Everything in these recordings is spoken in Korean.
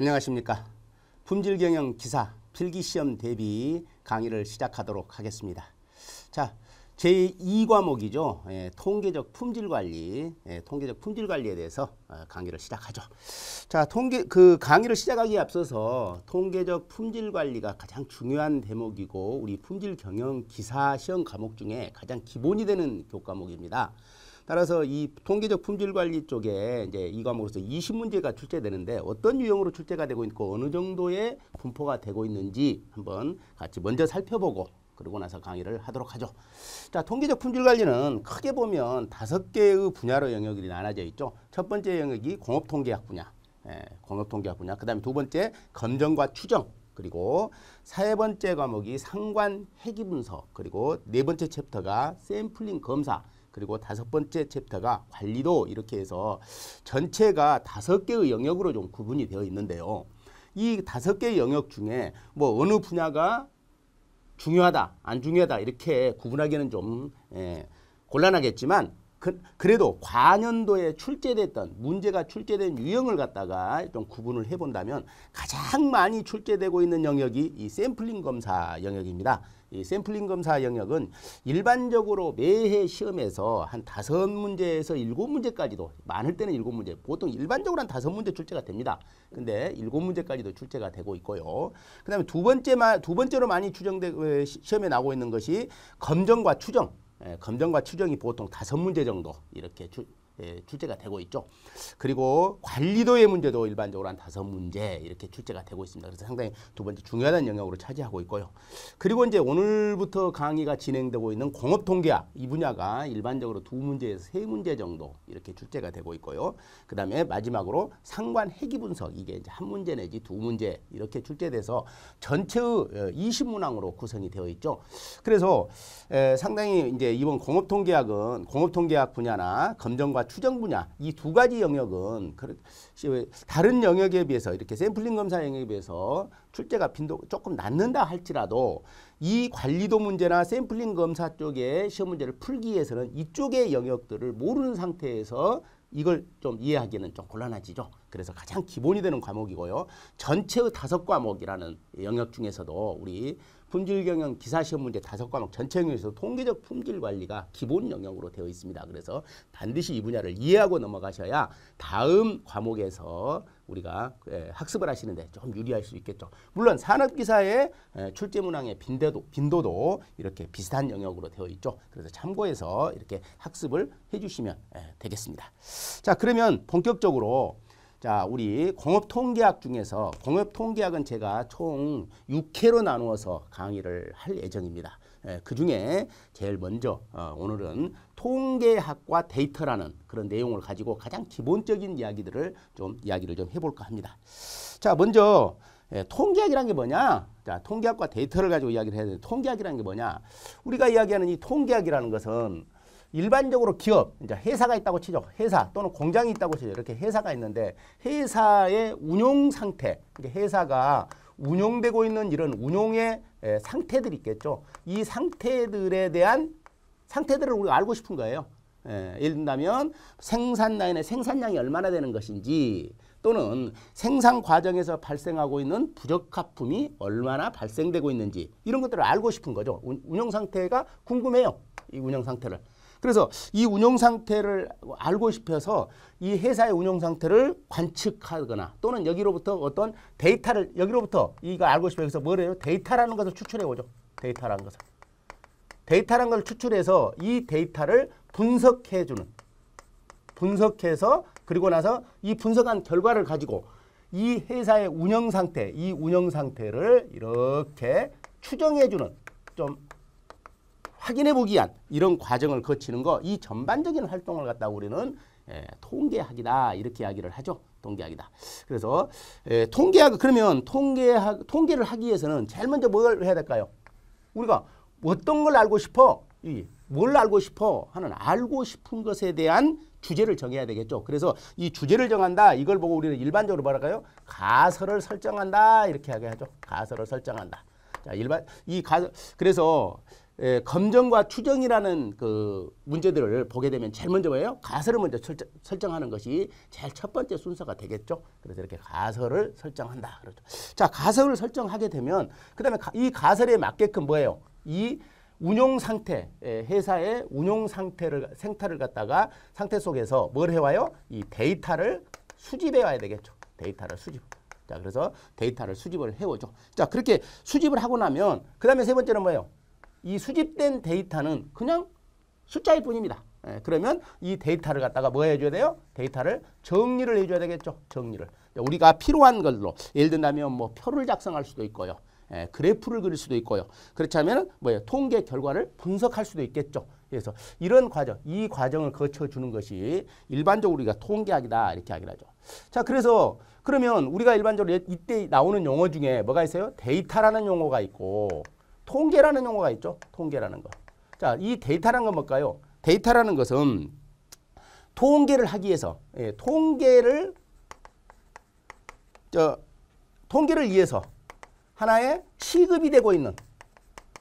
안녕하십니까. 품질경영 기사 필기시험 대비 강의를 시작하도록 하겠습니다. 자, 제 2과목이죠. 예, 통계적 품질관리, 예, 통계적 품질관리에 대해서 어, 강의를 시작하죠. 자, 통계, 그 강의를 시작하기에 앞서서 통계적 품질관리가 가장 중요한 대목이고 우리 품질경영 기사 시험 과목 중에 가장 기본이 되는 교과목입니다. 따라서 이 통계적 품질 관리 쪽에 이제 이 과목으로서 20문제가 출제되는데 어떤 유형으로 출제가 되고 있고 어느 정도의 분포가 되고 있는지 한번 같이 먼저 살펴보고 그러고 나서 강의를 하도록 하죠. 자, 통계적 품질 관리는 크게 보면 다섯 개의 분야로 영역이 나눠져 있죠. 첫 번째 영역이 공업 통계학 분야. 예, 공업 통계학 분야. 그다음에 두 번째 검정과 추정. 그리고 세 번째 과목이 상관 회귀 분석. 그리고 네 번째 챕터가 샘플링 검사. 그리고 다섯 번째 챕터가 관리도 이렇게 해서 전체가 다섯 개의 영역으로 좀 구분이 되어 있는데요. 이 다섯 개의 영역 중에 뭐 어느 분야가 중요하다, 안 중요하다 이렇게 구분하기는 좀 예, 곤란하겠지만 그, 그래도 과년도에 출제됐던 문제가 출제된 유형을 갖다가 좀 구분을 해본다면 가장 많이 출제되고 있는 영역이 이 샘플링 검사 영역입니다. 이 샘플링 검사 영역은 일반적으로 매해 시험에서 한 다섯 문제에서 일곱 문제까지도 많을 때는 일곱 문제 보통 일반적으로 한 다섯 문제 출제가 됩니다. 근데 일곱 문제까지도 출제가 되고 있고요. 그 다음에 두 번째 만두 번째로 많이 추정되 고 어, 시험에 나오고 있는 것이 검정과 추정 예, 검정과 추정이 보통 다섯 문제 정도 이렇게 추, 예, 출제가 되고 있죠. 그리고 관리도의 문제도 일반적으로 한 다섯 문제 이렇게 출제가 되고 있습니다. 그래서 상당히 두 번째 중요한 영역으로 차지하고 있고요. 그리고 이제 오늘부터 강의가 진행되고 있는 공업통계학 이 분야가 일반적으로 두 문제에서 세 문제 정도 이렇게 출제가 되고 있고요. 그 다음에 마지막으로 상관 해기 분석 이게 이제 한 문제 내지 두 문제 이렇게 출제돼서 전체의 20문항으로 어, 구성이 되어 있죠. 그래서 상당히 이제 이번 공업통계학은 공업통계학 분야나 검정과 추정 분야 이 두 가지 영역은 다른 영역에 비해서 이렇게 샘플링 검사 영역에 비해서 출제가 빈도 조금 낮는다 할지라도 이 관리도 문제나 샘플링 검사 쪽에 시험 문제를 풀기 위해서는 이쪽의 영역들을 모르는 상태에서 이걸 좀 이해하기는 좀 곤란하지죠. 그래서 가장 기본이 되는 과목이고요. 전체의 다섯 과목이라는 영역 중에서도 우리 품질 경영 기사 시험 문제 다섯 과목 전체 영역에서 통계적 품질 관리가 기본 영역으로 되어 있습니다. 그래서 반드시 이 분야를 이해하고 넘어가셔야 다음 과목에서 우리가 예, 학습을 하시는데 좀 유리할 수 있겠죠. 물론 산업기사의 예, 출제 문항의 빈대도, 빈도도 이렇게 비슷한 영역으로 되어 있죠. 그래서 참고해서 이렇게 학습을 해주시면 예, 되겠습니다. 자 그러면 본격적으로 자, 우리 공업통계학 중에서 공업통계학은 제가 총 6회로 나누어서 강의를 할 예정입니다. 그 중에 제일 먼저 어, 오늘은 통계학과 데이터라는 그런 내용을 가지고 가장 기본적인 이야기들을 좀 이야기를 좀 해볼까 합니다. 자, 먼저 예, 통계학이란 게 뭐냐? 자, 통계학과 데이터를 가지고 이야기를 해야 되는데 통계학이란 게 뭐냐? 우리가 이야기하는 이 통계학이라는 것은 일반적으로 기업, 이제 회사가 있다고 치죠. 회사 또는 공장이 있다고 치죠. 이렇게 회사가 있는데 회사의 운용 상태, 회사가 운용되고 있는 이런 운용의 예, 상태들이 있겠죠. 이 상태들에 대한 상태들을 우리가 알고 싶은 거예요. 예, 예를 든다면 생산 라인의 생산량이 얼마나 되는 것인지 또는 생산 과정에서 발생하고 있는 부적합품이 얼마나 발생되고 있는지 이런 것들을 알고 싶은 거죠. 운영 상태가 궁금해요. 이 운영 상태를. 그래서 이 운영 상태를 알고 싶어서 이 회사의 운영 상태를 관측하거나 또는 여기로부터 어떤 데이터를 여기로부터 이거 알고 싶어서 뭐래요? 데이터라는 것을 추출해 오죠. 데이터라는 것을. 데이터란 걸 추출해서 이 데이터를 분석해주는 분석해서 그리고 나서 이 분석한 결과를 가지고 이 회사의 운영 상태, 이 운영 상태를 이렇게 추정해주는 좀 확인해 보기 위한 이런 과정을 거치는 거 이 전반적인 활동을 갖다 우리는 예, 통계학이다 이렇게 이야기를 하죠. 통계학이다. 그래서 예, 통계학 그러면 통계학 통계를 하기 위해서는 제일 먼저 뭘 해야 될까요? 우리가 어떤 걸 알고 싶어? 뭘 알고 싶어? 하는 알고 싶은 것에 대한 주제를 정해야 되겠죠. 그래서 이 주제를 정한다. 이걸 보고 우리는 일반적으로 뭐랄까요? 가설을 설정한다. 이렇게 하게 하죠. 가설을 설정한다. 자, 일반 이가설 그래서 예, 검정과 추정이라는 그 문제들을 보게 되면 제일 먼저 뭐예요? 가설을 먼저 설정, 설정하는 것이 제일 첫 번째 순서가 되겠죠. 그래서 이렇게 가설을 설정한다. 그렇죠. 자, 가설을 설정하게 되면 그다음에 가, 이 가설에 맞게끔 뭐예요? 이 운용 상태, 예, 회사의 운용 상태를 생태를 갖다가 상태 속에서 뭘 해와요? 이 데이터를 수집해 와야 되겠죠. 데이터를 수집. 자, 그래서 데이터를 수집을 해오죠. 자, 그렇게 수집을 하고 나면 그 다음에 세 번째는 뭐예요? 이 수집된 데이터는 그냥 숫자일 뿐입니다. 예, 그러면 이 데이터를 갖다가 뭐 해줘야 돼요? 데이터를 정리를 해줘야 되겠죠. 정리를. 우리가 필요한 걸로 예를 든다면 뭐 표를 작성할 수도 있고요. 예, 그래프를 그릴 수도 있고요. 그렇지 않으면 뭐예요? 통계 결과를 분석할 수도 있겠죠. 그래서 이런 과정, 이 과정을 거쳐주는 것이 일반적으로 우리가 통계학이다 이렇게 하기로 하죠. 자, 그래서 그러면 우리가 일반적으로 예, 이때 나오는 용어 중에 뭐가 있어요? 데이터라는 용어가 있고 통계라는 용어가 있죠. 통계라는 거. 자, 이 데이터라는 건 뭘까요? 데이터라는 것은 통계를 하기 위해서 예, 통계를 저 통계를 위해서 하나의 취급이 되고 있는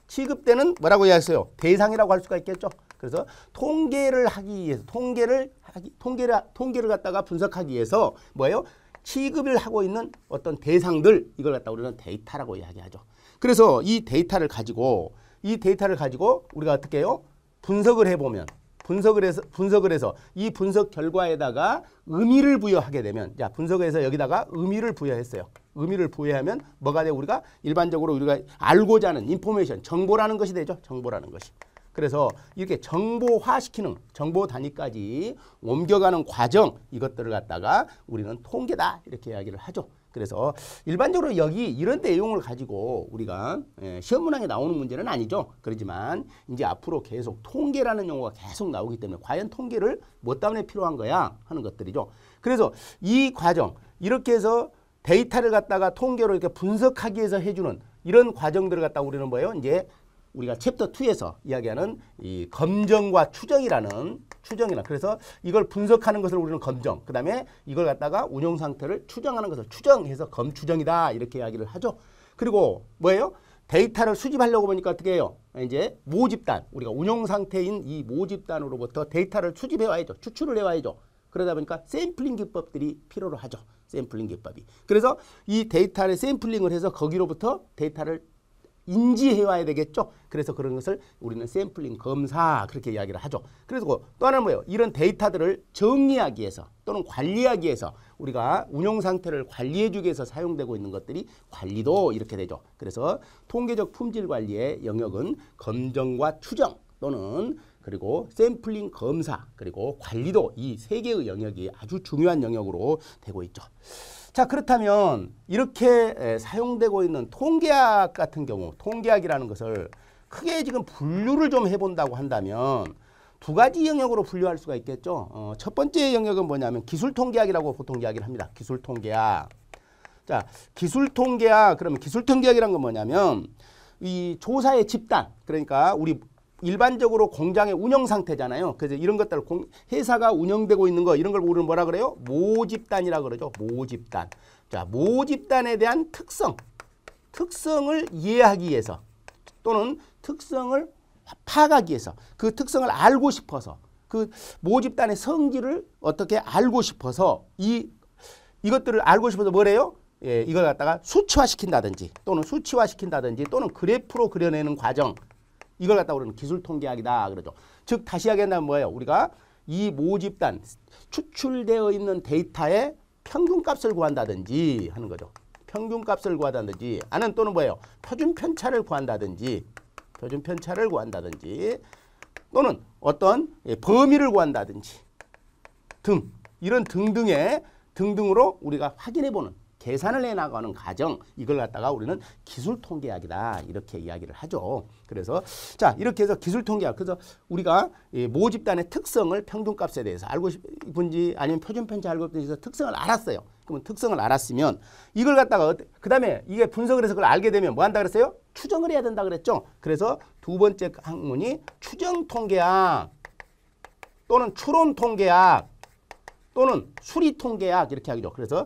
취급되는 뭐라고 해야하세요 대상이라고 할 수가 있겠죠. 그래서 통계를 하기 위해서 통계를 하기, 통계를 통계를 갖다가 분석하기 위해서 뭐예요? 취급을 하고 있는 어떤 대상들 이걸 갖다 우리는 데이터라고 이야기하죠. 그래서 이 데이터를 가지고 이 데이터를 가지고 우리가 어떻게 해요? 분석을 해보면 분석을 해서 분석을 해서 이 분석 결과에다가 의미를 부여하게 되면 자 분석에서 여기다가 의미를 부여했어요. 의미를 부여하면 뭐가 돼 우리가 일반적으로 우리가 알고자 하는 인포메이션 정보라는 것이 되죠. 정보라는 것이. 그래서 이렇게 정보화시키는 정보 단위까지 옮겨가는 과정 이것들을 갖다가 우리는 통계다 이렇게 이야기를 하죠. 그래서 일반적으로 여기 이런 내용을 가지고 우리가 예, 시험 문항에 나오는 문제는 아니죠. 그렇지만 이제 앞으로 계속 통계라는 용어가 계속 나오기 때문에 과연 통계를 뭐 때문에 필요한 거야 하는 것들이죠. 그래서 이 과정 이렇게 해서 데이터를 갖다가 통계로 이렇게 분석하기 위해서 해주는 이런 과정들을 갖다 가 우리는 뭐예요? 이제 우리가 챕터 2에서 이야기하는 이 검정과 추정이라는 추정이나 그래서 이걸 분석하는 것을 우리는 검정 그 다음에 이걸 갖다가 운용 상태를 추정하는 것을 추정해서 검추정이다 이렇게 이야기를 하죠 그리고 뭐예요 데이터를 수집하려고 보니까 어떻게 해요 이제 모집단 우리가 운용 상태인 이 모집단으로부터 데이터를 수집해 와야죠 추출을 해 와야죠 그러다 보니까 샘플링 기법들이 필요로 하죠 샘플링 기법이 그래서 이 데이터를 샘플링을 해서 거기로부터 데이터를 인지해 와야 되겠죠. 그래서 그런 것을 우리는 샘플링 검사 그렇게 이야기를 하죠. 그래서 그 또하나 뭐예요? 이런 데이터들을 정리하기 위해서 또는 관리하기 위해서 우리가 운영 상태를 관리해 주기 위해서 사용되고 있는 것들이 관리도 이렇게 되죠. 그래서 통계적 품질 관리의 영역은 검정과 추정 또는 그리고 샘플링 검사 그리고 관리도 이 세 개의 영역이 아주 중요한 영역으로 되고 있죠. 자 그렇다면 이렇게 사용되고 있는 통계학 같은 경우 통계학이라는 것을 크게 지금 분류를 좀 해본다고 한다면 두 가지 영역으로 분류할 수가 있겠죠. 어, 첫 번째 영역은 뭐냐면 기술통계학이라고 보통 이야기를 합니다. 기술통계학. 자, 기술통계학. 그러면 기술통계학이란 건 뭐냐면 이 조사의 집단. 그러니까 우리 일반적으로 공장의 운영 상태잖아요. 그래서 이런 것들 공, 회사가 운영되고 있는 거 이런 걸 우리는 뭐라 그래요? 모집단이라 그러죠. 모집단. 자, 모집단에 대한 특성, 특성을 이해하기 위해서 또는 특성을 파악하기 위해서 그 특성을 알고 싶어서 그 모집단의 성질을 어떻게 알고 싶어서 이 이것들을 알고 싶어서 뭐래요? 예, 이걸 갖다가 수치화시킨다든지 또는 수치화시킨다든지 또는 그래프로 그려내는 과정 이걸 갖다 우리는 기술 통계학이다 그러죠. 즉 다시 하겠다면 뭐예요? 우리가 이 모집단 추출되어 있는 데이터의 평균값을 구한다든지 하는 거죠. 평균값을 구한다든지 아는 또는 뭐예요? 표준 편차를 구한다든지 표준 편차를 구한다든지 또는 어떤 예, 범위를 구한다든지 등 이런 등등의 등등으로 우리가 확인해 보는 계산을 해 나가는 과정 이걸 갖다가 우리는 기술 통계학이다 이렇게 이야기를 하죠. 그래서 자 이렇게 해서 기술 통계학 그래서 우리가 모 집단의 특성을 평균값에 대해서 알고 싶은지 아니면 표준 편차 알고 싶은지 특성을 알았어요. 그러면 특성을 알았으면 이걸 갖다가 그 다음에 이게 분석을 해서 그걸 알게 되면 뭐 한다 그랬어요? 추정을 해야 된다 그랬죠. 그래서 두 번째 학문이 추정 통계학 또는 추론 통계학 또는 수리 통계학 이렇게 하기로 그래서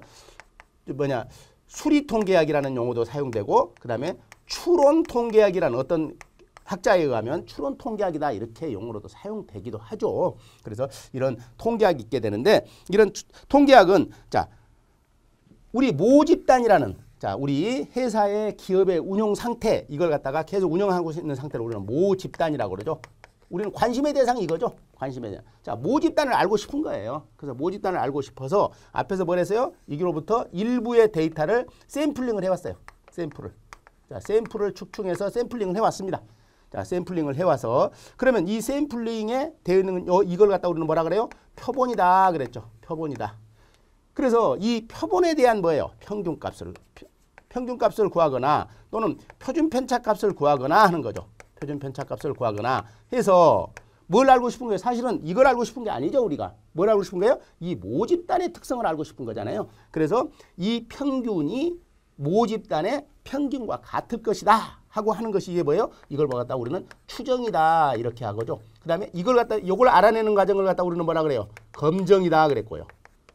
뭐냐 수리 통계학이라는 용어도 사용되고 그다음에 추론 통계학이라는 어떤 학자에 의하면 추론 통계학이다 이렇게 용어로도 사용되기도 하죠. 그래서 이런 통계학이 있게 되는데 이런 통계학은 자 우리 모집단이라는 자 우리 회사의 기업의 운영 상태 이걸 갖다가 계속 운영하고 있는 상태를 우리는 모집단이라고 그러죠. 우리는 관심의 대상이 이거죠. 관심의 대상. 자, 모집단을 알고 싶은 거예요. 그래서 모집단을 알고 싶어서 앞에서 뭘 했어요? 이기로부터 일부의 데이터를 샘플링을 해왔어요. 샘플을. 자, 샘플을 축충해서 샘플링을 해왔습니다. 자, 샘플링을 해와서 그러면 이 샘플링에 대응은 이걸 갖다 우리는 뭐라 그래요? 표본이다 그랬죠. 표본이다. 그래서 이 표본에 대한 뭐예요? 평균값을 평균값을 구하거나 또는 표준 편차값을 구하거나 하는 거죠. 표준 편차값을 구하거나 해서 뭘 알고 싶은 거예요? 사실은 이걸 알고 싶은 게 아니죠, 우리가. 뭘 알고 싶은 거예요? 이 모집단의 특성을 알고 싶은 거잖아요. 그래서 이 평균이 모집단의 평균과 같을 것이다 하고 하는 것이 이게 뭐예요? 이걸 뭐 갖다 우리는 추정이다 이렇게 하거죠. 그 다음에 이걸 갖다 요걸 알아내는 과정을 갖다 우리는 뭐라 그래요? 검정이다 그랬고요.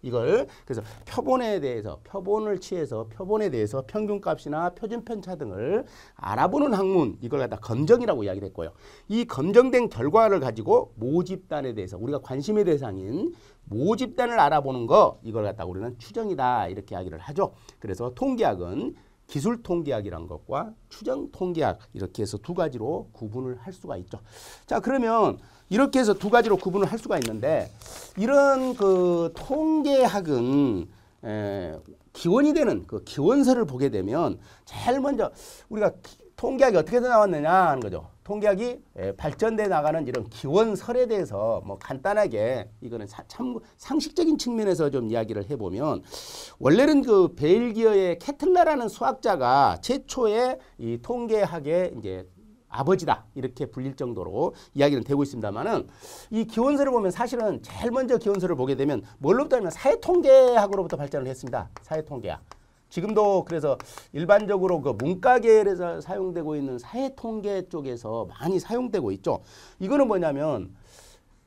이걸 그래서 표본에 대해서 표본을 취해서 표본에 대해서 평균값이나 표준 편차 등을 알아보는 학문 이걸 갖다 검정이라고 이야기를 했고요. 이 검정된 결과를 가지고 모집단에 대해서 우리가 관심의 대상인 모집단을 알아보는 거 이걸 갖다 우리는 추정이다 이렇게 이야기를 하죠. 그래서 통계학은 기술 통계학이란 것과 추정 통계학 이렇게 해서 두 가지로 구분을 할 수가 있죠. 자 그러면 이렇게 해서 두 가지로 구분을 할 수가 있는데 이런 그 통계학은 에, 기원이 되는 그 기원서를 보게 되면 제일 먼저 우리가 통계학이 어떻게 나왔느냐 하는 거죠. 통계학이 예, 발전돼 나가는 이런 기원설에 대해서 뭐 간단하게 이거는 참 상식적인 측면에서 좀 이야기를 해보면 원래는 그 벨기어의 케틀라라는 수학자가 최초의 이 통계학의 이제 아버지다 이렇게 불릴 정도로 이야기는 되고 있습니다만은 이기원설을 보면 사실은 제일 먼저 기원설을 보게 되면 뭘로부터 하면 사회통계학으로부터 발전을 했습니다. 사회통계학. 지금도 그래서 일반적으로 그 문과계에서 사용되고 있는 사회통계 쪽에서 많이 사용되고 있죠. 이거는 뭐냐면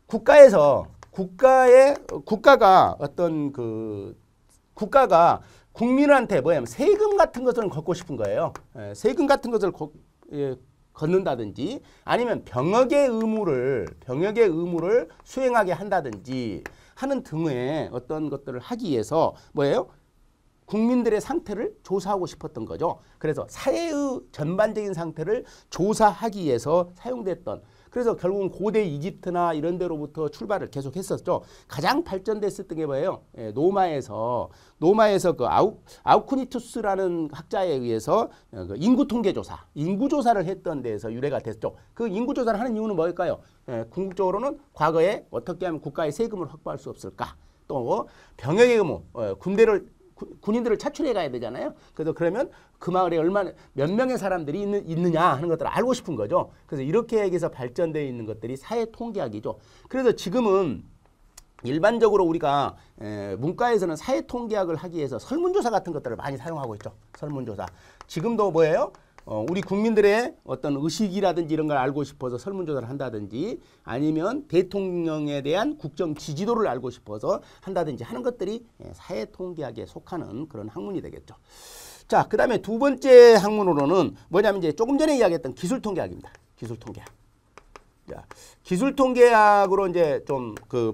국가에서 국가의 국가가 어떤 그 국가가 국민한테 뭐냐면 세금 같은 것을 걷고 싶은 거예요. 예, 세금 같은 것을 걷, 예, 걷는다든지 아니면 병역의 의무를 병역의 의무를 수행하게 한다든지 하는 등의 어떤 것들을 하기 위해서 뭐예요? 국민들의 상태를 조사하고 싶었던 거죠. 그래서 사회의 전반적인 상태를 조사하기 위해서 사용됐던 그래서 결국은 고대 이집트나 이런 데로부터 출발을 계속 했었죠. 가장 발전됐었던게 뭐예요? 예, 노마에서 노마에서 그 아우, 아우쿠니투스라는 학자에 의해서 그 인구 통계 조사, 인구 조사를 했던 데에서 유래가 됐죠. 그 인구 조사를 하는 이유는 뭘까요? 예, 궁극적으로는 과거에 어떻게 하면 국가의 세금을 확보할 수 없을까? 또 병역의 의무, 어, 군대를 군인들을 차출해 가야 되잖아요. 그래서 그러면 그 마을에 얼마나 몇 명의 사람들이 있는, 있느냐 하는 것들을 알고 싶은 거죠. 그래서 이렇게 해서 발전되어 있는 것들이 사회 통계학이죠. 그래서 지금은 일반적으로 우리가 에, 문과에서는 사회 통계학을 하기 위해서 설문조사 같은 것들을 많이 사용하고 있죠. 설문조사. 지금도 뭐예요? 어, 우리 국민들의 어떤 의식이라든지 이런 걸 알고 싶어서 설문조사를 한다든지 아니면 대통령에 대한 국정 지지도를 알고 싶어서 한다든지 하는 것들이 예, 사회 통계학에 속하는 그런 학문이 되겠죠. 자, 그 다음에 두 번째 학문으로는 뭐냐면 이제 조금 전에 이야기했던 기술 통계학입니다. 기술 통계학. 자, 기술 통계학으로 이제 좀 그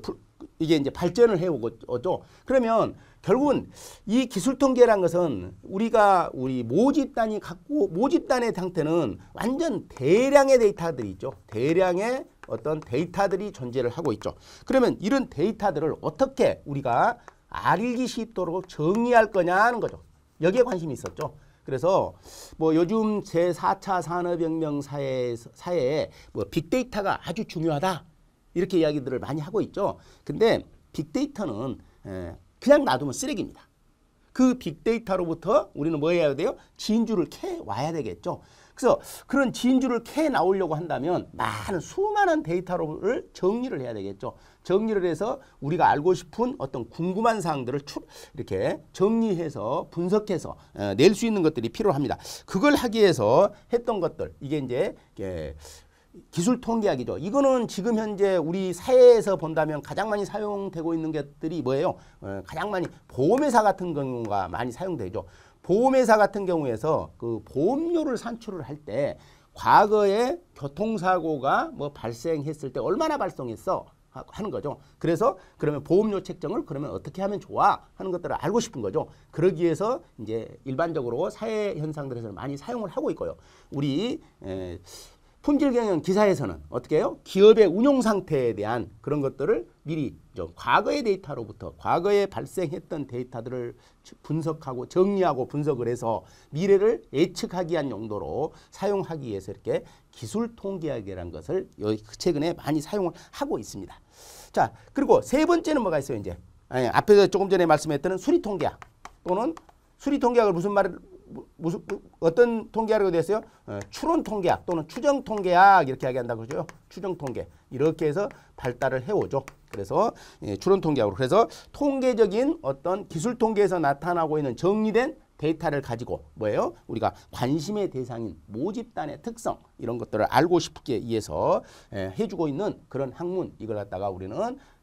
이게 이제 발전을 해오고 어죠. 그러면 결국은 이 기술 통계란 것은 우리가 우리 모집단이 갖고 모집단의 상태는 완전 대량의 데이터들이 있죠. 대량의 어떤 데이터들이 존재를 하고 있죠. 그러면 이런 데이터들을 어떻게 우리가 알기 쉽도록 정리할 거냐 하는 거죠. 여기에 관심이 있었죠. 그래서 뭐 요즘 제4차 산업혁명 사회, 사회에 뭐 빅데이터가 아주 중요하다 이렇게 이야기들을 많이 하고 있죠. 근데 빅데이터는 에, 예, 그냥 놔두면 쓰레기입니다. 그 빅데이터로부터 우리는 뭐 해야 돼요? 진주를 캐 와야 되겠죠. 그래서 그런 진주를 캐 나오려고 한다면 많은 수많은 데이터를 정리를 해야 되겠죠. 정리를 해서 우리가 알고 싶은 어떤 궁금한 사항들을 추, 이렇게 정리해서 분석해서 어, 낼수 있는 것들이 필요합니다. 그걸 하기 위해서 했던 것들 이게 이제 기술 통계학이죠. 이거는 지금 현재 우리 사회에서 본다면 가장 많이 사용되고 있는 것들이 뭐예요? 어, 가장 많이 보험회사 같은 경우가 많이 사용되죠. 보험회사 같은 경우에서 그 보험료를 산출을 할 때 과거에 교통사고가 뭐 발생했을 때 얼마나 발생했어? 하는 거죠. 그래서 그러면 보험료 책정을 그러면 어떻게 하면 좋아 하는 것들을 알고 싶은 거죠. 그러기 위해서 이제 일반적으로 사회 현상들에서 많이 사용을 하고 있고요. 우리 에, 품질 경영 기사에서는 어떻게 해요? 기업의 운용 상태에 대한 그런 것들을 미리 과거의 데이터로부터 과거에 발생했던 데이터들을 분석하고 정리하고 분석을 해서 미래를 예측하기 위한 용도로 사용하기 위해서 이렇게 기술 통계학이라는 것을 최근에 많이 사용을 하고 있습니다. 자, 그리고 세 번째는 뭐가 있어요, 이제? 아니, 앞에서 조금 전에 말씀했던 수리 통계학 또는 수리 통계학을 무슨 말, 무슨 어떤 통계학이라고 되어 있어요? 어, 추론 통계학 또는 추정 통계학 이렇게 하게 한다고 그러죠. 추정 통계 이렇게 해서 발달을 해오죠. 그래서 예, 추론 통계학으로 그래서 통계적인 어떤 기술 통계에서 나타나고 있는 정리된 데이터를 가지고 뭐예요? 우리가 관심의 대상인 모집단의 특성 이런 것들을 알고 싶게 위해서 에, 예, 해주고 있는 그런 학문 이걸 갖다가 우리는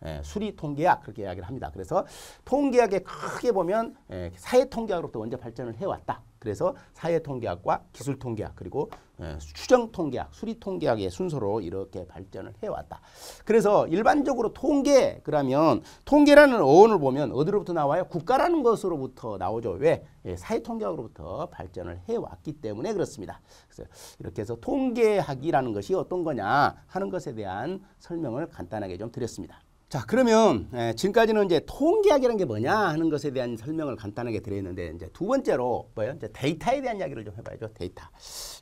에, 예, 수리 통계학 그렇게 이야기를 합니다. 그래서 통계학에 크게 보면 에, 예, 사회 통계학으로부터 먼저 발전을 해왔다. 그래서 사회통계학과 기술통계학 그리고 예, 추정통계학 수리통계학의 순서로 이렇게 발전을 해왔다. 그래서 일반적으로 통계 그러면 통계라는 어원을 보면 어디로부터 나와요? 국가라는 것으로부터 나오죠. 왜? 예, 사회통계학으로부터 발전을 해왔기 때문에 그렇습니다. 그래서 이렇게 해서 통계학이라는 것이 어떤 거냐 하는 것에 대한 설명을 간단하게 좀 드렸습니다. 자 그러면 지금까지는 이제 통계학이라는 게 뭐냐 하는 것에 대한 설명을 간단하게 드렸는데 이제 두 번째로 뭐예요? 이제 데이터에 대한 이야기를 좀 해봐야죠. 데이터.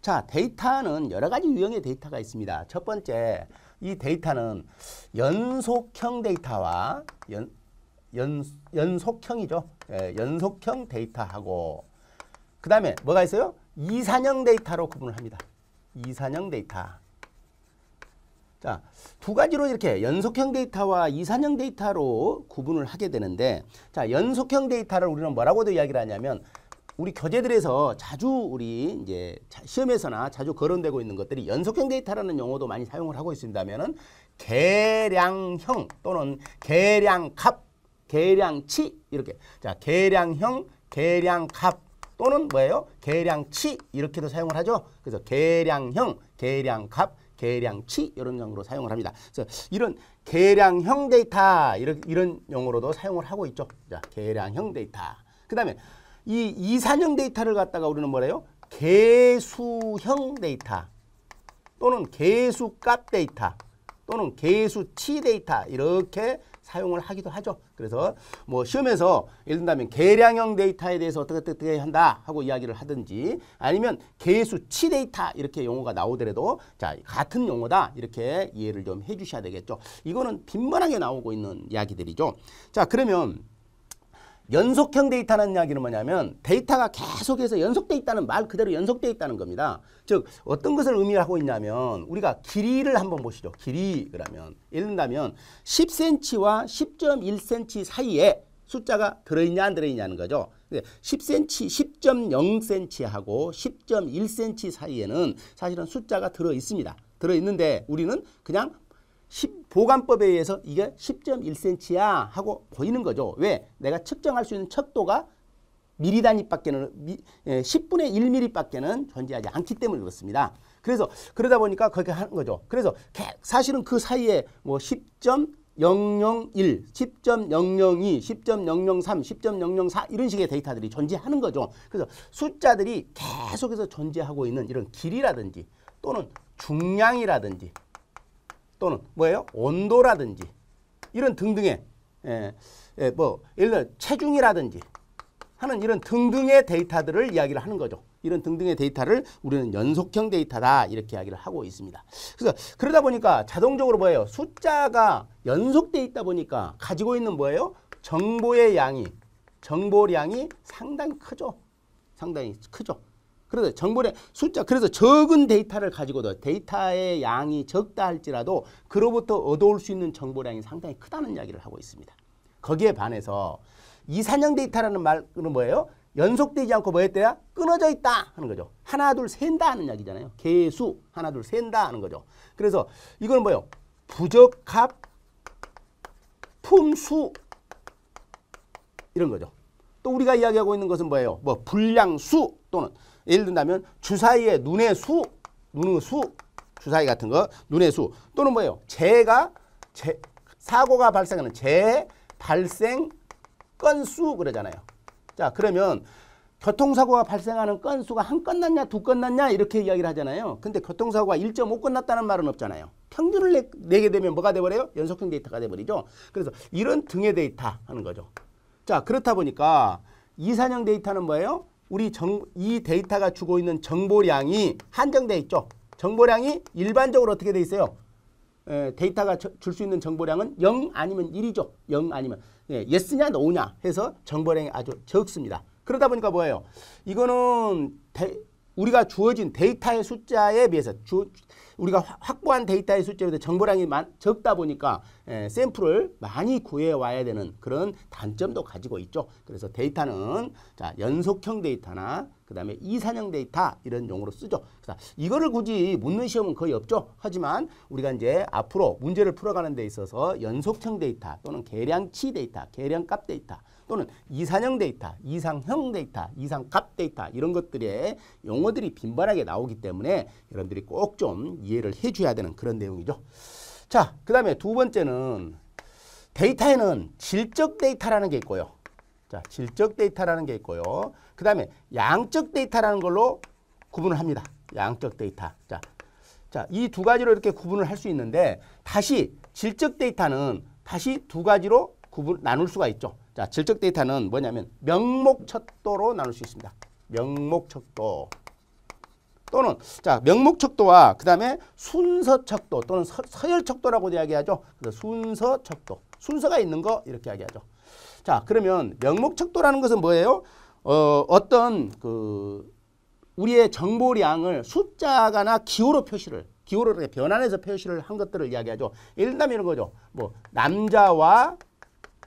자 데이터는 여러 가지 유형의 데이터가 있습니다. 첫 번째 이 데이터는 연속형 데이터와 연, 연, 연속형이죠. 예, 연속형 데이터하고 그 다음에 뭐가 있어요? 이산형 데이터로 구분을 합니다. 이산형 데이터. 자, 두 가지로 이렇게 연속형 데이터와 이산형 데이터로 구분을 하게 되는데 자, 연속형 데이터를 우리는 뭐라고도 이야기를 하냐면 우리 교재들에서 자주 우리 이제 시험에서나 자주 거론되고 있는 것들이 연속형 데이터라는 용어도 많이 사용을 하고 있습니다면은 계량형 또는 계량값, 계량치 이렇게 자, 계량형, 계량값 또는 뭐예요? 계량치 이렇게도 사용을 하죠. 그래서 계량형, 계량값 계량치 이런 용으로 사용을 합니다. 그래서 이런 계량형 데이터 이런, 이런 용어로도 사용을 하고 있죠. 자, 계량형 데이터. 그 다음에 이 이산형 데이터를 갖다가 우리는 뭐래요? 개수형 데이터 또는 개수값 데이터 또는 개수치 데이터 이렇게 사용을 하기도 하죠. 그래서 뭐 시험에서 예를 든다면 계량형 데이터에 대해서 어떻게 어떻게 한다 하고 이야기를 하든지 아니면 개수치 데이터 이렇게 용어가 나오더라도 자 같은 용어다 이렇게 이해를 좀 해주셔야 되겠죠. 이거는 빈번하게 나오고 있는 이야기들이죠. 자 그러면 연속형 데이터라는 이야기는 뭐냐면 데이터가 계속해서 연속돼 있다는 말 그대로 연속돼 있다는 겁니다. 즉 어떤 것을 의미하고 있냐면 우리가 길이를 한번 보시죠. 길이 그러면 예를 들다면 10cm와 10.1cm 사이에 숫자가 들어있냐 안 들어있냐는 거죠. 10cm, 10.0cm하고 10.1cm 사이에는 사실은 숫자가 들어있습니다. 들어있는데 우리는 그냥 보관법에 의해서 이게 10.1cm야 하고 보이는 거죠. 왜? 내가 측정할 수 있는 척도가 미리 단위밖에는 10분의 예, 1mm밖에는 존재하지 않기 때문에 그렇습니다. 그래서 그러다 보니까 그렇게 하는 거죠. 그래서 사실은 그 사이에 뭐 10.001, 10.002, 10.003, 10.004 이런 식의 데이터들이 존재하는 거죠. 그래서 숫자들이 계속해서 존재하고 있는 이런 길이라든지 또는 중량이라든지 또는 뭐예요? 온도라든지 이런 등등의 예, 예, 뭐 예를 들어 체중이라든지 하는 이런 등등의 데이터들을 이야기를 하는 거죠. 이런 등등의 데이터를 우리는 연속형 데이터다 이렇게 이야기를 하고 있습니다. 그래서 그러다 보니까 자동적으로 뭐예요? 숫자가 연속돼 있다 보니까 가지고 있는 뭐예요? 정보의 양이 정보량이 상당히 크죠. 상당히 크죠. 그래서 정보의 숫자 그래서 적은 데이터를 가지고도 데이터의 양이 적다 할지라도 그로부터 얻어올 수 있는 정보량이 상당히 크다는 이야기를 하고 있습니다. 거기에 반해서 이산형 데이터라는 말은 뭐예요? 연속되지 않고 뭐였대야? 끊어져 있다 하는 거죠. 하나 둘센다 하는 이야기잖아요. 개수 하나 둘센다 하는 거죠. 그래서 이건 뭐예요? 부적합 품수 이런 거죠. 또 우리가 이야기하고 있는 것은 뭐예요? 뭐 불량수 또는 예를 든다면 주사위의 눈의 수, 눈의 수, 주사위 같은 거, 눈의 수 또는 뭐예요? 재가 재, 사고가 발생하는 재 발생 건수 그러잖아요. 자 그러면 교통사고가 발생하는 건수가 한 건 났냐 두 건 났냐 이렇게 이야기를 하잖아요. 근데 교통사고가 1.5건 났다는 말은 없잖아요. 평균을 내, 게 되면 뭐가 돼버려요? 연속형 데이터가 돼버리죠. 그래서 이런 등의 데이터 하는 거죠. 자 그렇다 보니까 이산형 데이터는 뭐예요? 우리 정, 이 데이터가 주고 있는 정보량이 한정돼 있죠. 정보량이 일반적으로 어떻게 돼 있어요? 에, 데이터가 줄 수 있는 정보량은 0 아니면 1이죠. 0 아니면 예, 예스냐 노냐 해서 정보량이 아주 적습니다. 그러다 보니까 뭐예요? 이거는 데, 우리가 주어진 데이터의 숫자에 비해서 주, 우리가 확보한 데이터의 숫자보다 정보량이 적다 보니까 에, 예, 샘플을 많이 구해와야 되는 그런 단점도 가지고 있죠. 그래서 데이터는 자 연속형 데이터나 그 다음에 이산형 데이터 이런 용어로 쓰죠. 그래서 이거를 굳이 묻는 시험은 거의 없죠. 하지만 우리가 이제 앞으로 문제를 풀어가는 데 있어서 연속형 데이터 또는 계량치 데이터, 계량값 데이터 또는 이산형 데이터, 이상형 데이터, 이상값 데이터 이런 것들의 용어들이 빈번하게 나오기 때문에 여러분들이 꼭 좀 이해를 해줘야 되는 그런 내용이죠. 자, 그 다음에 두 번째는 데이터에는 질적 데이터라는 게 있고요. 자, 질적 데이터라는 게 있고요. 그 다음에 양적 데이터라는 걸로 구분을 합니다. 양적 데이터. 자, 자, 이 두 가지로 이렇게 구분을 할 수 있는데 다시 질적 데이터는 다시 두 가지로 구분 나눌 수가 있죠. 자, 질적 데이터는 뭐냐면 명목척도로 나눌 수 있습니다. 명목척도 또는 자 명목척도와 그 다음에 순서척도 또는 서, 열척도라고 이야기하죠. 그래서 순서척도 순서가 있는 거 이렇게 이야기하죠. 자 그러면 명목척도라는 것은 뭐예요? 어, 어떤 그 우리의 정보량을 숫자가나 기호로 표시를 기호로 변환해서 표시를 한 것들을 이야기하죠. 예를 들면 이런 거죠. 뭐 남자와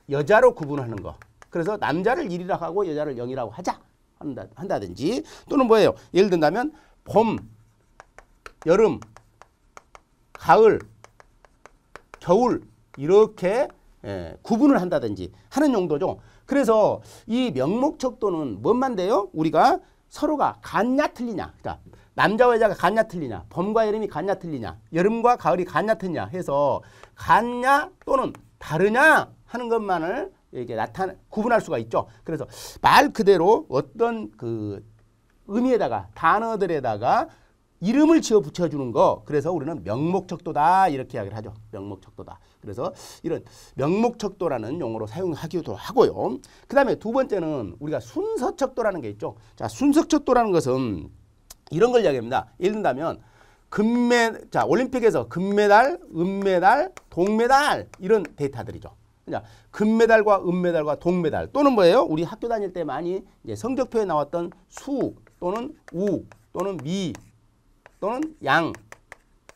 여자로 구분하는 거. 그래서 남자를 일이라 고 하고 여자를 영이라고 하자 한다, 한다든지 또는 뭐예요? 예를 든다면 봄, 여름, 가을, 겨울 이렇게 예, 구분을 한다든지 하는 용도죠. 그래서 이 명목척도는 뭔만 돼요? 우리가 서로가 같냐 틀리냐 그러니까 남자와 여자가 같냐 틀리냐 봄과 여름이 같냐 틀리냐 여름과 가을이 같냐 틀리냐 해서 같냐 또는 다르냐 하는 것만을 이게 렇 나타나 구분할 수가 있죠. 그래서 말 그대로 어떤 그 의미에다가 단어들에다가 이름을 지어 붙여주는 거 그래서 우리는 명목척도다 이렇게 이야기를 하죠 명목척도다 그래서 이런 명목척도라는 용어로 사용하기도 하고요 그 다음에 두 번째는 우리가 순서척도라는 게 있죠 자 순서척도라는 것은 이런 걸 이야기합니다 예를 든다면 금메 자 올림픽에서 금메달 은메달 동메달 이런 데이터들이죠 그냥 금메달과 은메달과 동메달 또는 뭐예요? 우리 학교 다닐 때 많이 성적표에 나왔던 수 또는 우 또는 미 또는 양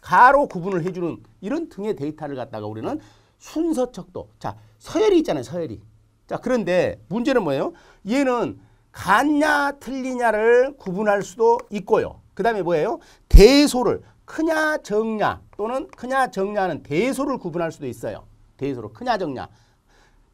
가로 구분을 해주는 이런 등의 데이터를 갖다가 우리는 순서 척도 자 서열이 있잖아요 서열이 자 그런데 문제는 뭐예요? 얘는 같냐 틀리냐를 구분할 수도 있고요 그 다음에 뭐예요? 대소를 크냐 적냐 또는 크냐 적냐는 대소를 구분할 수도 있어요 대서로 크냐 적냐.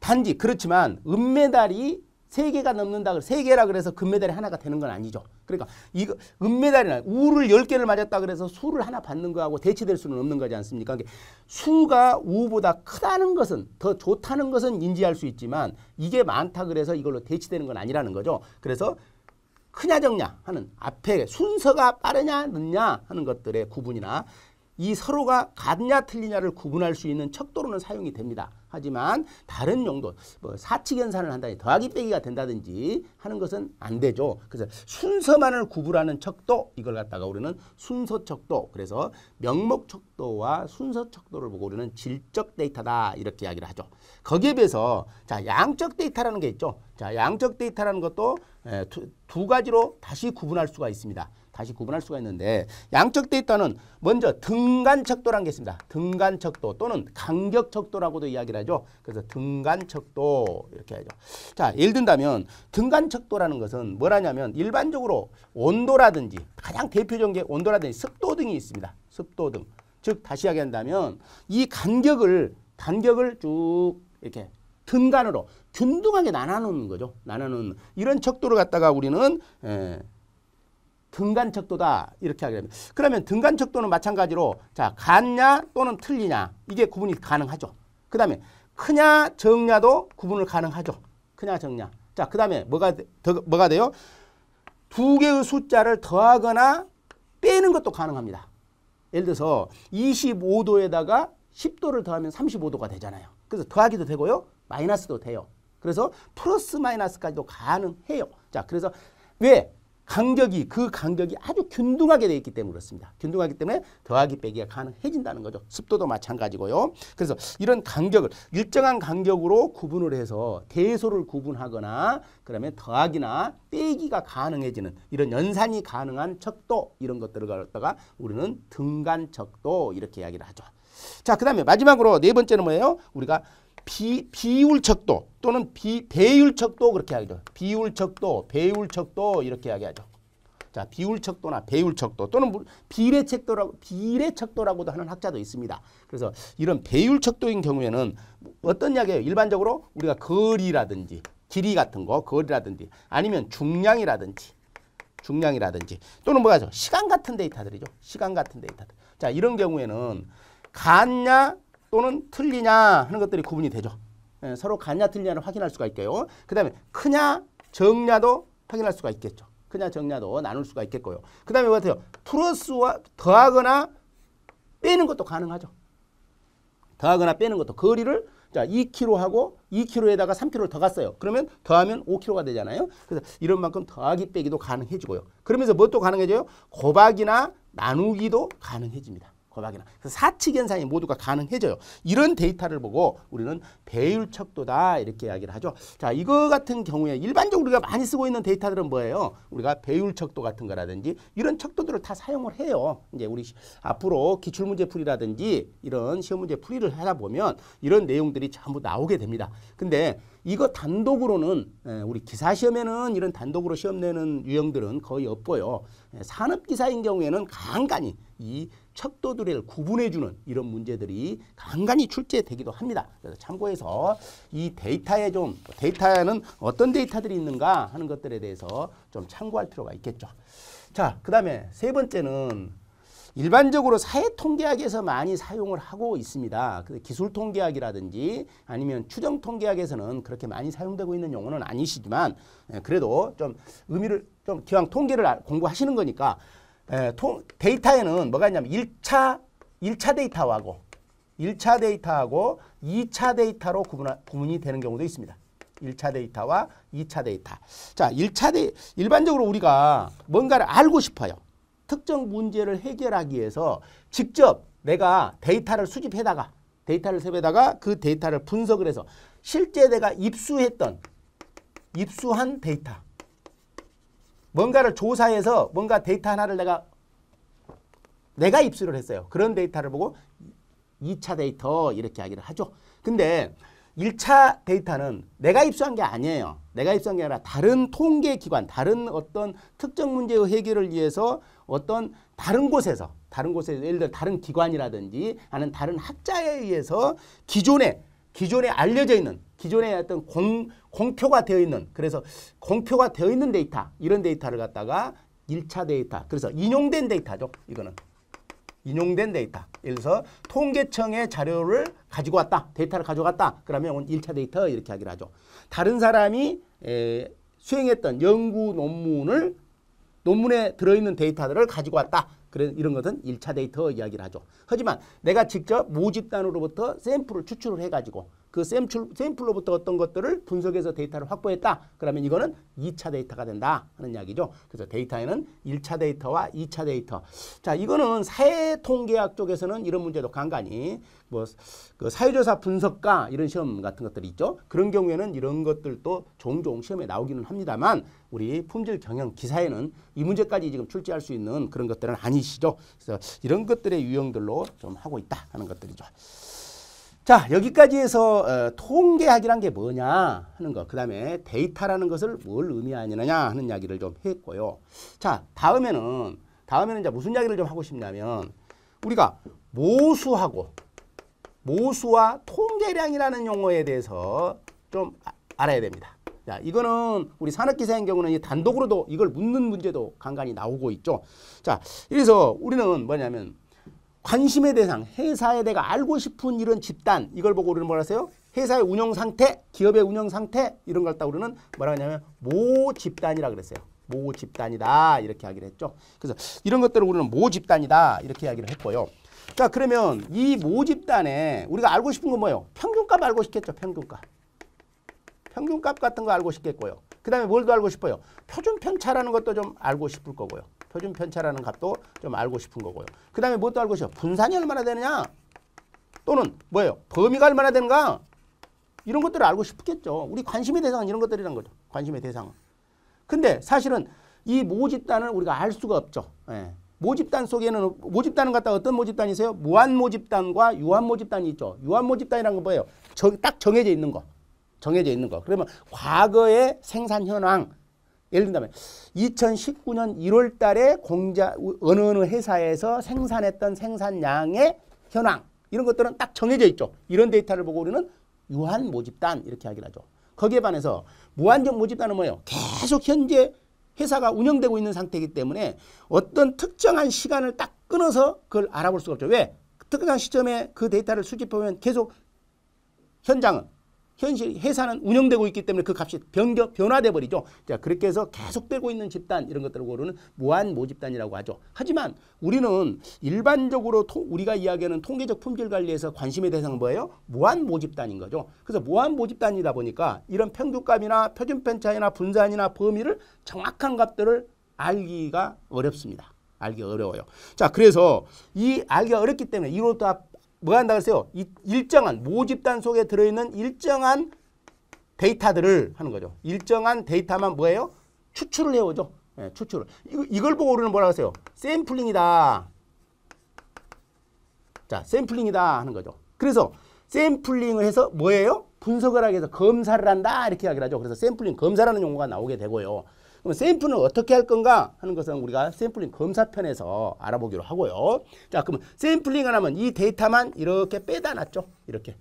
단지 그렇지만 은메달이 세개가 넘는다. 세개라 그래서 금메달이 하나가 되는 건 아니죠. 그러니까 이거 은메달이나 우를 열개를 맞았다 그래서 수를 하나 받는 거하고 대체될 수는 없는 거지 않습니까? 그러니까 수가 우보다 크다는 것은 더 좋다는 것은 인지할 수 있지만 이게 많다 그래서 이걸로 대치되는 건 아니라는 거죠. 그래서 크냐 적냐 하는 앞에 순서가 빠르냐 늦냐 하는 것들의 구분이나 이 서로가 같냐 틀리냐를 구분할 수 있는 척도로는 사용이 됩니다. 하지만 다른 용도, 뭐사치견산을 한다든지 더하기 빼기가 된다든지 하는 것은 안 되죠. 그래서 순서만을 구분하는 척도 이걸 갖다가 우리는 순서 척도 그래서 명목 척도와 순서 척도를 보고 우리는 질적 데이터다 이렇게 이야기를 하죠. 거기에 비해서 자 양적 데이터라는 게 있죠. 자 양적 데이터라는 것도 두, 두 가지로 다시 구분할 수가 있습니다. 다시 구분할 수가 있는데 양적 데이터는 먼저 등간척도라는 게 있습니다. 등간척도 또는 간격척도라고도 이야기를 하죠. 그래서 등간척도 이렇게 하죠. 자, 예를 든다면 등간척도라는 것은 뭐라냐면 일반적으로 온도라든지 가장 대표적인 게 온도라든지 습도 등이 있습니다. 습도 등. 즉 다시 이야기한다면 이 간격을 간격을 쭉 이렇게 등간으로 균등하게 나눠놓는 거죠. 나눠놓는 이런 척도를 갖다가 우리는 에, 예, 등간 척도다 이렇게 하게 됩니다. 그러면 등간 척도는 마찬가지로 자 같냐 또는 틀리냐 이게 구분이 가능하죠. 그 다음에 크냐 적냐도 구분을 가능하죠. 크냐 적냐. 자 그 다음에 뭐가 더, 뭐가 돼요? 두 개의 숫자를 더하거나 빼는 것도 가능합니다. 예를 들어서 25도에다가 10도를 더하면 35도가 되잖아요. 그래서 더하기도 되고요. 마이너스도 돼요. 그래서 플러스 마이너스까지도 가능해요. 자, 그래서 왜 간격이 그 간격이 아주 균등하게 되어 있기 때문에 그렇습니다. 균등하기 때문에 더하기 빼기가 가능해진다는 거죠. 습도도 마찬가지고요. 그래서 이런 간격을 일정한 간격으로 구분을 해서 대소를 구분하거나 그러면 더하기나 빼기가 가능해지는 이런 연산이 가능한 척도 이런 것들을 갖다가 우리는 등간 척도 이렇게 이야기를 하죠. 자, 그 다음에 마지막으로 네 번째는 뭐예요? 우리가 비, 비율척도 또는 비, 배율척도 그렇게 하기죠. 비율척도, 배율척도 이렇게 이야하죠 자, 비율척도나 배율척도 또는 비례척도라고 비례척도라고도 하는 학자도 있습니다. 그래서 이런 배율척도인 경우에는 어떤 약이에요? 일반적으로 우리가 거리라든지 길이 같은 거, 거리라든지 아니면 중량이라든지 중량이라든지 또는 뭐가죠? 시간 같은 데이터들이죠. 시간 같은 데이터들. 자, 이런 경우에는 같냐 또는 틀리냐 하는 것들이 구분이 되죠. 예, 서로 같냐 틀리냐를 확인할 수가 있고요. 그 다음에 크냐 적냐도 확인할 수가 있겠죠. 크냐 적냐도 나눌 수가 있겠고요. 그 다음에 뭐같아요? 플러스와 더하거나 빼는 것도 가능하죠. 더하거나 빼는 것도 거리를 자 2kg 하고 2kg에다가 3kg를 더 갔어요. 그러면 더하면 5kg가 되잖아요. 그래서 이런 만큼 더하기 빼기도 가능해지고요. 그러면서 뭣도 뭐 가능해져요? 곱하기나 나누기도 가능해집니다. 거박이나 그 사칙 현상이 모두가 가능해져요. 이런 데이터를 보고 우리는 배율 척도다 이렇게 이야기를 하죠. 자 이거 같은 경우에 일반적으로 우리가 많이 쓰고 있는 데이터들은 뭐예요? 우리가 배율 척도 같은 거라든지 이런 척도들을 다 사용을 해요. 이제 우리 앞으로 기출문제 풀이라든지 이런 시험문제 풀이를 하다 보면 이런 내용들이 전부 나오게 됩니다. 근데 이거 단독으로는 예, 우리 기사시험에는 이런 단독으로 시험 내는 유형들은 거의 없고요. 예, 산업기사인 경우에는 간간히 이 척도들을 구분해주는 이런 문제들이 간간히 출제되기도 합니다. 그래서 참고해서 이 데이터에 좀 데이터에는 어떤 데이터들이 있는가 하는 것들에 대해서 좀 참고할 필요가 있겠죠. 자, 그 다음에 세 번째는 일반적으로 사회통계학에서 많이 사용을 하고 있습니다. 기술통계학이라든지 아니면 추정통계학에서는 그렇게 많이 사용되고 있는 용어는 아니시지만 예, 그래도 좀 의미를 좀 기왕 통계를 공부하시는 거니까 에, 예, 통, 데이터에는 뭐가 있냐면 1차, 1차 데이터하고 1차 데이터하고 2차 데이터로 구분 하 구분이 되는 경우도 있습니다. 1차 데이터와 2차 데이터. 자, 1차 데 일반적으로 우리가 뭔가를 알고 싶어요. 특정 문제를 해결하기 위해서 직접 내가 데이터를 수집해다가 데이터를 세배다가그 데이터를 분석을 해서 실제 내가 입수했던 입수한 데이터 뭔가를 조사해서 뭔가 데이터 하나를 내가 내가 입수를 했어요. 그런 데이터를 보고 2차 데이터 이렇게 하기를 하죠. 근데 1차 데이터는 내가 입수한 게 아니에요. 내가 입수한 게 아니라 다른 통계기관, 다른 어떤 특정 문제의 해결을 위해서 어떤 다른 곳에서, 다른 곳에서 예를 들어 다른 기관이라든지 아는 다른 학자에 의해서 기존에, 기존에 알려져 있는 기존에 어떤 공, 공표가 되어 있는 그래서 공표가 되어 있는 데이터 이런 데이터를 갖다가 1차 데이터 그래서 인용된 데이터죠 이거는 인용된 데이터 예를 들어서 통계청의 자료를 가지고 왔다 데이터를 가져갔다 그러면 1차 데이터 이렇게 하기로 하죠 다른 사람이 에, 수행했던 연구 논문을 논문에 들어있는 데이터들을 가지고 왔다 그런 이런 것은 1차 데이터 이야기를 하죠 하지만 내가 직접 모집단으로부터 샘플을 추출을 해가지고 그 샘플, 샘플로부터 어떤 것들을 분석해서 데이터를 확보했다. 그러면 이거는 2차 데이터가 된다 하는 이야기죠. 그래서 데이터에는 1차 데이터와 2차 데이터. 자, 이거는 사회 통계학 쪽에서는 이런 문제도 간간히 뭐 그 사회조사 분석가 이런 시험 같은 것들이 있죠. 그런 경우에는 이런 것들도 종종 시험에 나오기는 합니다만 우리 품질 경영 기사에는 이 문제까지 지금 출제할 수 있는 그런 것들은 아니시죠. 그래서 이런 것들의 유형들로 좀 하고 있다 하는 것들이죠. 자 여기까지 해서 어, 통계학이란 게 뭐냐 하는 거그 다음에 데이터라는 것을 뭘 의미하느냐 하는 이야기를 좀 했고요. 자 다음에는 다음에는 이제 무슨 이야기를 좀 하고 싶냐면 우리가 모수하고 모수와 통계량이라는 용어에 대해서 좀 아, 알아야 됩니다. 자, 이거는 우리 산업기사인 경우는 단독으로도 이걸 묻는 문제도 간간히 나오고 있죠. 자, 그래서 우리는 뭐냐면 관심의 대상, 회사에 내가 알고 싶은 이런 집단 이걸 보고 우리는 뭐라 하세요? 회사의 운영 상태, 기업의 운영 상태 이런 걸 딱 우리는 뭐라 하냐면 모 집단이라 그랬어요. 모 집단이다 이렇게 이야기를 했죠. 그래서 이런 것들을 우리는 모 집단이다 이렇게 이야기를 했고요. 자 그러면 이 모 집단에 우리가 알고 싶은 건 뭐예요? 평균값 알고 싶겠죠. 평균값. 평균값 같은 거 알고 싶겠고요. 그 다음에 뭘 더 알고 싶어요? 표준편차라는 것도 좀 알고 싶을 거고요. 표준 편차라는 값도 좀 알고 싶은 거고요. 그 다음에 뭣도 뭐 알고 싶어? 분산이 얼마나 되느냐? 또는 뭐예요? 범위가 얼마나 되는가? 이런 것들을 알고 싶겠죠. 우리 관심의 대상은 이런 것들이란 거죠. 관심의 대상은. 근데 사실은 이 모집단을 우리가 알 수가 없죠. 예. 모집단 속에는 모집단은 갖다 어떤 모집단이세요? 무한 모집단과 유한 모집단이 있죠. 유한 모집단이란는건 뭐예요? 정, 딱 정해져 있는 거. 정해져 있는 거. 그러면 과거의 생산 현황, 예를 들면 2019년 1월 달에 공자 어느 어느 회사에서 생산했던 생산량의 현황 이런 것들은 딱 정해져 있죠. 이런 데이터를 보고 우리는 유한 모집단 이렇게 하기를 하죠. 거기에 반해서 무한정 모집단은 뭐예요? 계속 현재 회사가 운영되고 있는 상태이기 때문에 어떤 특정한 시간을 딱 끊어서 그걸 알아볼 수가 없죠. 왜? 특정한 시점에 그 데이터를 수집하면 계속 현장은 현실 회사는 운영되고 있기 때문에 그 값이 변경 변화돼 버리죠. 자 그렇게 해서 계속되고 있는 집단 이런 것들을 고르는 무한 모집단이라고 하죠. 하지만 우리는 일반적으로 토, 우리가 이야기하는 통계적 품질 관리에서 관심의 대상은 뭐예요? 무한 모집단인 거죠. 그래서 무한 모집단이다 보니까 이런 평균값이나 표준편 차이나 분산이나 범위를 정확한 값들을 알기가 어렵습니다. 알기 어려워요. 자, 그래서 이 알기가 어렵기 때문에 이로부터 뭐 한다 고랬어요 일정한 모집단 속에 들어있는 일정한 데이터들을 하는 거죠. 일정한 데이터만 뭐예요? 추출을 해오죠. 네, 추출을. 이, 걸 보고 우리는 뭐라 고랬어요 샘플링이다. 자, 샘플링이다 하는 거죠. 그래서 샘플링을 해서 뭐예요? 분석을 하게해서 검사를 한다 이렇게 이야기를 하죠. 그래서 샘플링 검사라는 용어가 나오게 되고요. 그럼 샘플은 어떻게 할 건가 하는 것은 우리가 샘플링 검사편에서 알아보기로 하고요. 자, 그러면 샘플링을 하면 이 데이터만 이렇게 빼다 놨죠. 이렇게.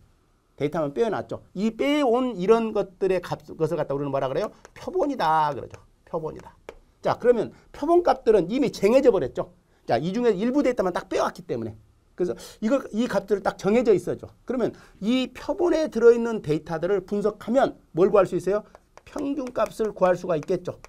데이터만 빼어놨죠. 이 빼온 이런 것들의 값, 것을 갖다 우리는 뭐라 그래요? 표본이다. 그러죠. 표본이다. 자, 그러면 표본 값들은 이미 정해져 버렸죠. 자, 이 중에 일부 데이터만 딱 빼왔기 때문에. 그래서 이걸, 이 값들을 딱 정해져 있어죠. 그러면 이 표본에 들어있는 데이터들을 분석하면 뭘 구할 수 있어요? 평균 값을 구할 수가 있겠죠.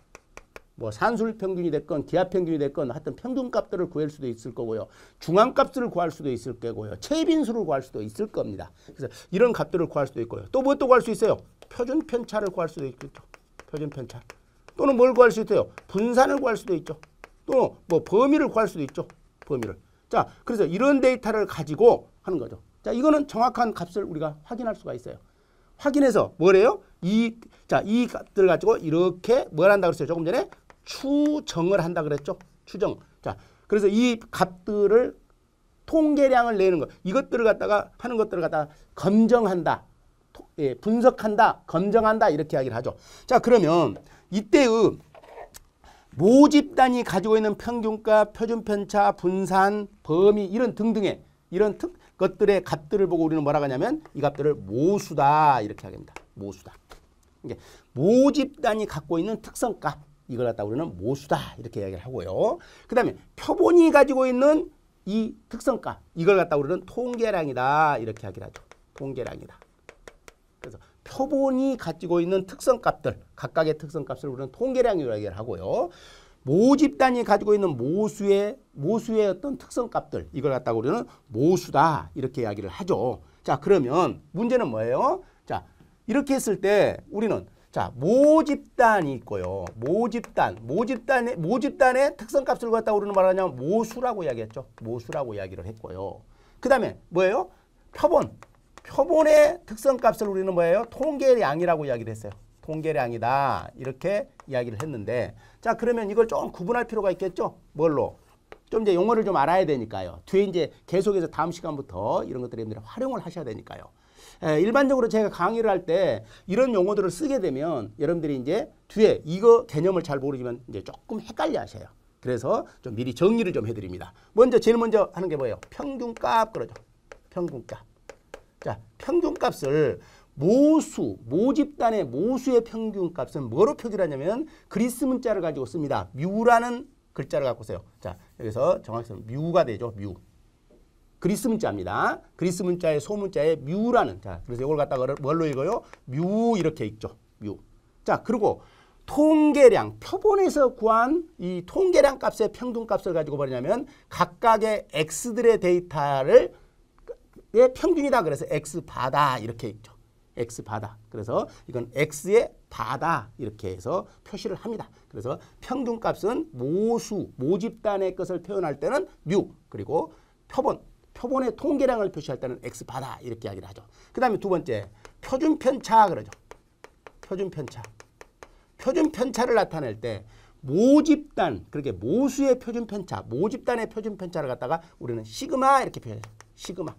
뭐 산술 평균이 됐건 기하 평균이 됐건 하여튼 평균값들을 구할 수도 있을 거고요. 중앙값을 구할 수도 있을 거고요. 최빈수를 구할 수도 있을 겁니다. 그래서 이런 값들을 구할 수도 있고요. 또 무엇도 구할 수 있어요? 표준 편차를 구할 수도 있겠죠. 표준 편차. 또는 뭘 구할 수 있어요? 분산을 구할 수도 있죠. 또는 뭐 범위를 구할 수도 있죠. 범위를. 자, 그래서 이런 데이터를 가지고 하는 거죠. 자, 이거는 정확한 값을 우리가 확인할 수가 있어요. 확인해서 뭐래요? 이, 자, 이 값들 을 가지고 이렇게 뭘 한다고 했어요? 조금 전에 추정을 한다 그랬죠. 추정. 자, 그래서 이 값들을 통계량을 내는 것. 이것들을 갖다가 하는 것들을 갖다가 검정한다. 예, 분석한다. 검정한다. 이렇게 이야기를 하죠. 자, 그러면 이때의 모집단이 가지고 있는 평균값, 표준편차, 분산, 범위 이런 등등의 이런 특, 것들의 값들을 보고 우리는 뭐라 고 하냐면 이 값들을 모수다 이렇게 하게 됩니다. 모수다. 이게 모집단이 갖고 있는 특성값 이걸 갖다 우리는 모수다 이렇게 이야기를 하고요. 그 다음에 표본이 가지고 있는 이 특성값 이걸 갖다 우리는 통계량이다 이렇게 하기를 하죠. 통계량이다. 그래서 표본이 가지고 있는 특성값들 각각의 특성값을 우리는 통계량이라고 이야기를 하고요. 모집단이 가지고 있는 모수의 모수의 어떤 특성값들 이걸 갖다 우리는 모수다 이렇게 이야기를 하죠. 자 그러면 문제는 뭐예요? 자 이렇게 했을 때 우리는 자, 모집단이 있고요. 모집단, 모집단의 모집단의 특성값을 갖다 우리는 말하냐면 모수라고 이야기했죠. 모수라고 이야기를 했고요. 그다음에 뭐예요? 표본. 표본의 특성값을 우리는 뭐예요? 통계량이라고 이야기를 했어요. 통계량이다. 이렇게 이야기를 했는데 자, 그러면 이걸 좀 구분할 필요가 있겠죠? 뭘로? 좀 이제 용어를 좀 알아야 되니까요. 뒤에 이제 계속해서 다음 시간부터 이런 것들에 활용을 하셔야 되니까요. 예, 일반적으로 제가 강의를 할 때 이런 용어들을 쓰게 되면 여러분들이 이제 뒤에 이거 개념을 잘 모르지만 이제 조금 헷갈려 하셔요. 그래서 좀 미리 정리를 좀 해드립니다. 먼저 제일 먼저 하는 게 뭐예요? 평균값 그러죠. 평균값. 자, 평균값을 모수, 모집단의 모수의 평균값은 뭐로 표기하냐면 그리스 문자를 가지고 씁니다. 뮤라는 글자를 갖고 써요. 자, 여기서 정확히 써 뮤가 되죠. 뮤. 그리스 문자입니다. 그리스 문자의 소문자의 뮤라는 자 그래서 이걸 갖다가 뭘로 읽어요? 뮤 이렇게 읽죠. 뮤. 자 그리고 통계량 표본에서 구한 이 통계량 값의 평균값을 가지고 뭐냐면 각각의 x들의 데이터를 평균이다 그래서 x 바다 이렇게 읽죠. x 바다. 그래서 이건 x의 바다 이렇게 해서 표시를 합니다. 그래서 평균값은 모수 모집단의 것을 표현할 때는 뮤 그리고 표본 표본의 통계량을 표시할 때는 x 바다 이렇게 이야기를 하죠. 그 다음에 두 번째 표준 편차 그러죠. 표준 편차. 표준 편차를 나타낼 때 모집단 그렇게 모수의 표준 편차 모집단의 표준 편차를 갖다가 우리는 시그마 이렇게 표현해요. 시그마.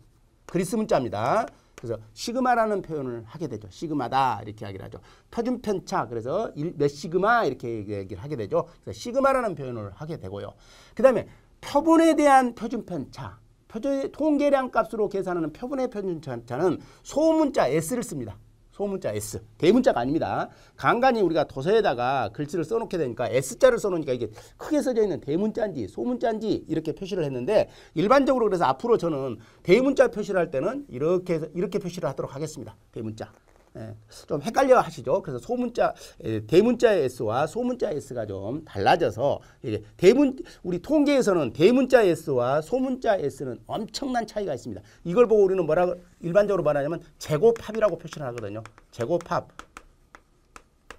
그리스 문자입니다. 그래서 시그마라는 표현을 하게 되죠. 시그마다 이렇게 이야기를 하죠. 표준 편차 그래서 몇 시그마 이렇게 얘기를 하게 되죠. 그래서 시그마라는 표현을 하게 되고요. 그 다음에 표본에 대한 표준 편차 표준 통계량 값으로 계산하는 표본의 표준자는 소문자 S를 씁니다. 소문자 S. 대문자가 아닙니다. 간간히 우리가 도서에다가 글씨를 써놓게 되니까 S자를 써놓으니까 이게 크게 써져 있는 대문자인지 소문자인지 이렇게 표시를 했는데 일반적으로 그래서 앞으로 저는 대문자 표시를 할 때는 이렇게 이렇게 표시를 하도록 하겠습니다. 대문자. 예, 좀 헷갈려 하시죠. 그래서 소문자 예, 대문자의 S와 소문자 S가 좀 달라져서 이제 대문 우리 통계에서는 대문자 S와 소문자 S는 엄청난 차이가 있습니다. 이걸 보고 우리는 뭐라고 일반적으로 말하냐면 제곱합이라고 표시를 하거든요. 제곱합.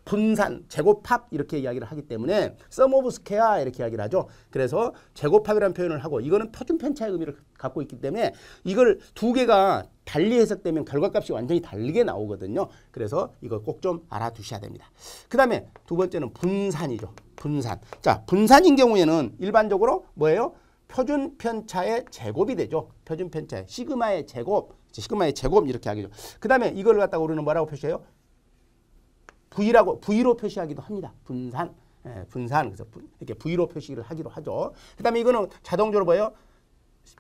분산, 제곱합 이렇게 이야기를 하기 때문에 sum of square 이렇게 이야기를 하죠. 그래서 제곱합이라는 표현을 하고 이거는 표준 편차의 의미를 갖고 있기 때문에 이걸 두 개가 달리 해석되면 결과값이 완전히 다르게 나오거든요. 그래서 이걸 꼭좀 알아두셔야 됩니다. 그 다음에 두 번째는 분산이죠. 분산. 자, 분산인 경우에는 일반적으로 뭐예요? 표준 편차의 제곱이 되죠. 표준 편차의 시그마의 제곱, 시그마의 제곱 이렇게 하겠죠. 그 다음에 이걸 갖다가 우리는 뭐라고 표시해요? V라고 V로 표시하기도 합니다. 분산, 예, 분산 그래서 이렇게 V로 표시를 하기로 하죠. 그다음에 이거는 자동적으로 뭐요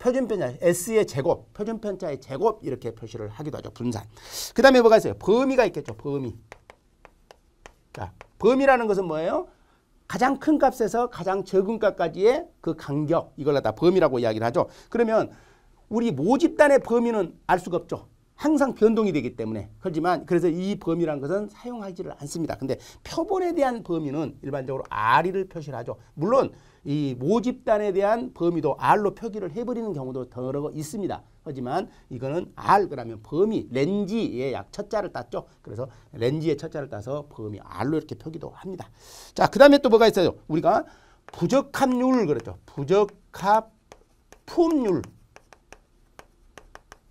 표준편자 S의 제곱, 표준편자의 제곱 이렇게 표시를 하기도 하죠. 분산. 그다음에 뭐가 있어요? 범위가 있겠죠. 범위. 자, 범위라는 것은 뭐예요? 가장 큰 값에서 가장 적은 값까지의 그 간격 이걸 갖다 범위라고 이야기를 하죠. 그러면 우리 모집단의 범위는 알 수가 없죠. 항상 변동이 되기 때문에 그렇지만 그래서 이 범위란 것은 사용하지를 않습니다. 근데 표본에 대한 범위는 일반적으로 r 를 표시를 하죠. 물론 이 모집단에 대한 범위도 R로 표기를 해버리는 경우도 더러 있습니다. 하지만 이거는 R 그러면 범위 렌지의 약 첫자를 땄죠. 그래서 렌지의 첫자를 따서 범위 R로 이렇게 표기도 합니다. 자, 그 다음에 또 뭐가 있어요? 우리가 부적합률 그렇죠. 부적합품률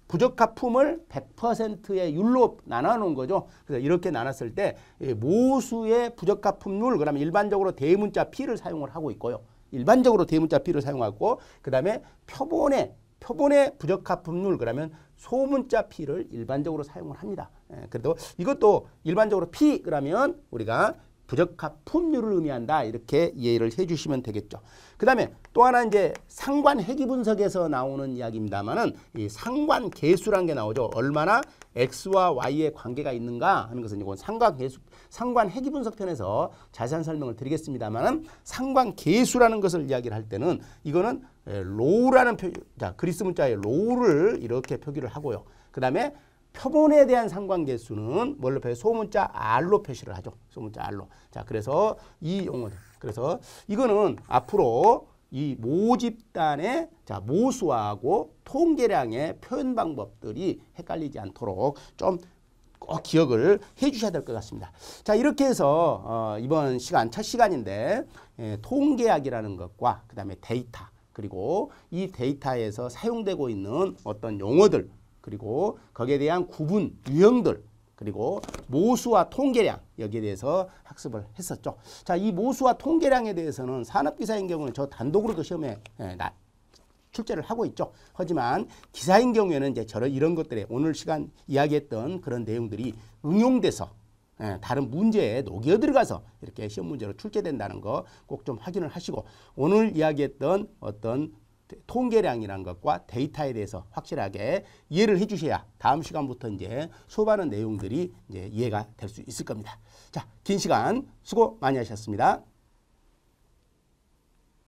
부적합품을 100%의 율로 나눠놓은 거죠. 그래서 이렇게 나눴을 때 모수의 부적합품률 그다음에 일반적으로 대문자 P를 사용을 하고 있고요. 일반적으로 대문자 P를 사용하고 그 다음에 표본의 표본의 부적합품률 그러면 소문자 P를 일반적으로 사용을 합니다. 예, 그래도 이것도 일반적으로 P 그러면 우리가 부적합품률을 의미한다 이렇게 이해를 해주시면 되겠죠. 그 다음에 또 하나 이제 상관 회귀 분석에서 나오는 이야기입니다만은 이 상관 계수라는 게 나오죠. 얼마나 x와 y의 관계가 있는가 하는 것은 이건 상관 계수 상관 회귀 분석 편에서 자세한 설명을 드리겠습니다만은 상관 계수라는 것을 이야기를 할 때는 이거는 로우라는 표, 자 그리스 문자의 로우를 이렇게 표기를 하고요. 그 다음에 표본에 대한 상관계수는 뭘로 표시? 소문자 R로 표시를 하죠. 소문자 R로. 자, 그래서 이 용어들. 그래서 이거는 앞으로 이 모집단의 자 모수하고 통계량의 표현 방법들이 헷갈리지 않도록 좀 꼭 기억을 해 주셔야 될 것 같습니다. 자 이렇게 해서 어, 이번 시간 첫 시간인데 예, 통계학이라는 것과 그 다음에 데이터 그리고 이 데이터에서 사용되고 있는 어떤 용어들 그리고 거기에 대한 구분, 유형들, 그리고 모수와 통계량 여기에 대해서 학습을 했었죠. 자, 이 모수와 통계량에 대해서는 산업기사인 경우는 저 단독으로도 시험에 예, 나, 출제를 하고 있죠. 하지만 기사인 경우에는 이제 저런 이런 것들에 오늘 시간 이야기했던 그런 내용들이 응용돼서 예, 다른 문제에 녹여 들어가서 이렇게 시험 문제로 출제된다는 거 꼭 좀 확인을 하시고 오늘 이야기했던 어떤 통계량이란 것과 데이터에 대해서 확실하게 이해를 해주셔야 다음 시간부터 이제 수업하는 내용들이 이제 이해가 될 수 있을 겁니다. 자, 긴 시간 수고 많이 하셨습니다.